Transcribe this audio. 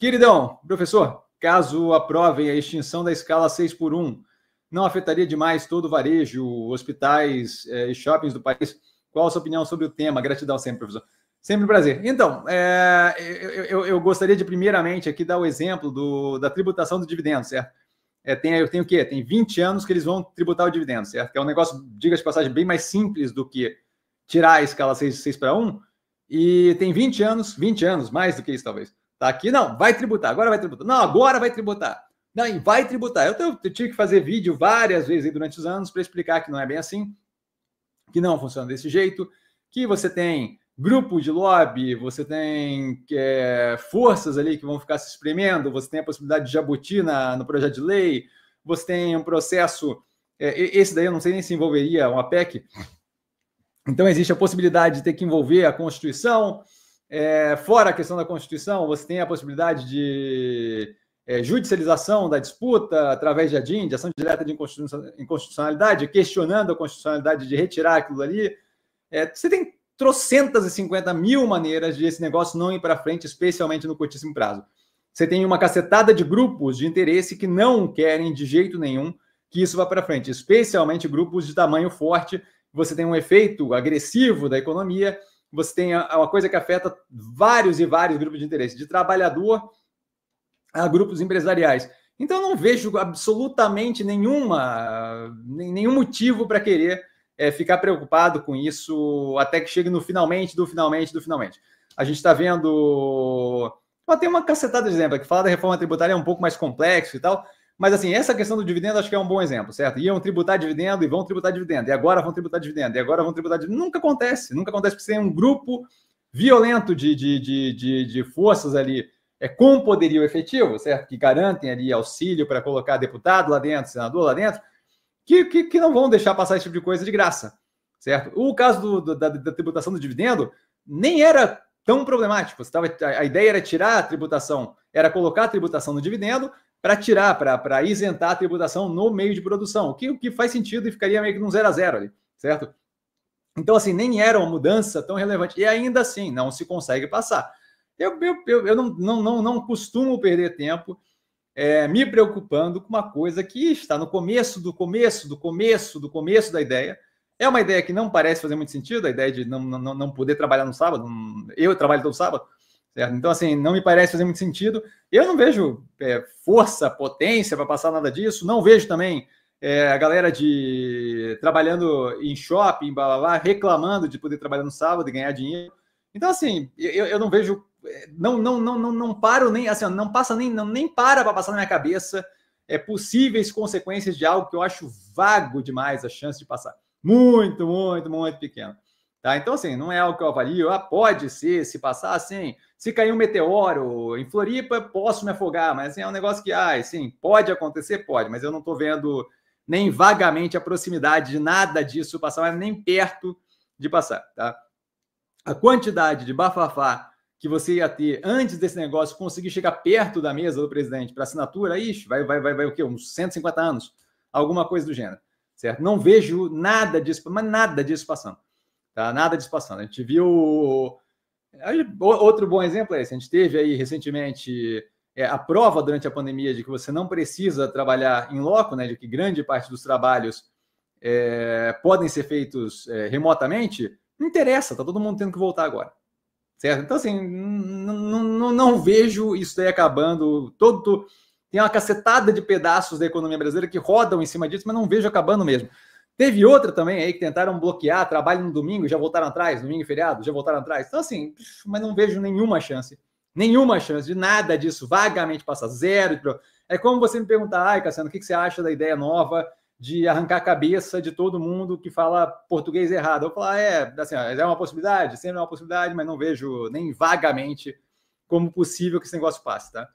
Queridão, professor, caso aprovem a extinção da escala 6 por 1, não afetaria demais todo o varejo, hospitais eh, e eh, shoppings do país? Qual a sua opinião sobre o tema? Gratidão sempre, professor. Sempre um prazer. Então, é, eu, eu, gostaria de primeiramente aqui dar o exemplo do, da tributação do dividendo, certo? É, tem, eu tenho o quê? Tem 20 anos que eles vão tributar o dividendo, certo? Que é um negócio, diga de passagem, bem mais simples do que tirar a escala 6, 6 para 1. E tem 20 anos, 20 anos, mais do que isso talvez, Tá aqui, não, vai tributar, agora vai tributar. Não, agora vai tributar. Não, vai tributar. Eu, eu tive que fazer vídeo várias vezes durante os anos para explicar que não é bem assim, que não funciona desse jeito, que você tem grupo de lobby, você tem é, forças ali que vão ficar se espremendo, você tem a possibilidade de jabuti na, no projeto de lei, você tem um processo. É, esse daí eu não sei nem se envolveria uma PEC. Então existe a possibilidade de ter que envolver a Constituição, é, fora a questão da Constituição, você tem a possibilidade de é, judicialização da disputa através de ADIN, de ação direta de inconstitucionalidade, questionando a constitucionalidade de retirar aquilo ali. É, você tem trocentas e cinquenta mil maneiras de esse negócio não ir para frente, especialmente no curtíssimo prazo. Você tem uma cacetada de grupos de interesse que não querem de jeito nenhum que isso vá para frente, especialmente grupos de tamanho forte. Você tem um efeito agressivo da economia você tem uma coisa que afeta vários e vários grupos de interesse, de trabalhador a grupos empresariais. Então, não vejo absolutamente nenhuma, nenhum motivo para querer é, ficar preocupado com isso até que chegue no finalmente, do finalmente, do finalmente. A gente está vendo. Tem uma cacetada de exemplo, que falar da reforma tributária é um pouco mais complexo e tal, mas assim, essa questão do dividendo acho que é um bom exemplo, certo? Iam tributar dividendo e vão tributar dividendo, e agora vão tributar dividendo, e agora vão tributar dividendo. Nunca acontece, nunca acontece porque tem um grupo violento de, de, de, de, de forças ali é, com poderio efetivo, certo? Que garantem ali auxílio para colocar deputado lá dentro, senador lá dentro, que, que, que, não vão deixar passar esse tipo de coisa de graça, certo? O caso do, do, da, da, tributação do dividendo nem era tão problemático. tava, a, a ideia era tirar a tributação, era colocar a tributação no dividendo para tirar, para isentar a tributação no meio de produção, o que, o que faz sentido e ficaria meio que num zero a zero ali, certo? Então, assim, nem era uma mudança tão relevante. E ainda assim, não se consegue passar. Eu, eu, eu, não, não, não, não costumo perder tempo é, me preocupando com uma coisa que está no começo do começo, do começo, do começo da ideia. É uma ideia que não parece fazer muito sentido, a ideia de não, não, não poder trabalhar no sábado. Eu trabalho todo sábado, Certo? Então, assim, não me parece fazer muito sentido. Eu não vejo é, força, potência para passar nada disso. Não vejo também é, a galera de trabalhando em shopping, blá, blá, blá, reclamando de poder trabalhar no sábado e ganhar dinheiro. Então, assim, eu, eu não vejo, é, não, não, não, não, não paro nem, assim, não passa nem, não, nem para para passar na minha cabeça é, possíveis consequências de algo que eu acho vago demais a chance de passar. Muito, muito, muito pequeno. Tá? Então, assim, não é algo que eu avalio. Ah, pode ser, se passar assim. Se cair um meteoro em Floripa, posso me afogar, mas assim, é um negócio que, ah, sim, pode acontecer, pode, mas eu não estou vendo nem vagamente a proximidade de nada disso passar, mas nem perto de passar. Tá? A quantidade de bafafá que você ia ter antes desse negócio conseguir chegar perto da mesa do presidente para assinatura, ixi, vai, vai, vai, vai o quê? Uns 150 anos, alguma coisa do gênero. Certo? Não vejo nada disso, mas nada disso passando. Tá? Nada despassando. A gente viu. Outro bom exemplo é esse. A gente teve aí recentemente é, a prova durante a pandemia de que você não precisa trabalhar em loco, né, de que grande parte dos trabalhos é, podem ser feitos é, remotamente. Não interessa, tá todo mundo tendo que voltar agora. Certo? Então, assim, não vejo isso aí acabando. Todo, tem uma cacetada de pedaços da economia brasileira que rodam em cima disso, mas não vejo acabando mesmo. Teve outra também aí que tentaram bloquear trabalho no domingo, já voltaram atrás, domingo e feriado, já voltaram atrás. Então, assim, mas não vejo nenhuma chance. Nenhuma chance de nada disso vagamente passar. Zero. É como você me perguntar, ai, Cassiano, o que você acha da ideia nova de arrancar a cabeça de todo mundo que fala português errado? Eu falo, é, assim, é uma possibilidade, sempre é uma possibilidade, mas não vejo nem vagamente como possível que esse negócio passe, tá?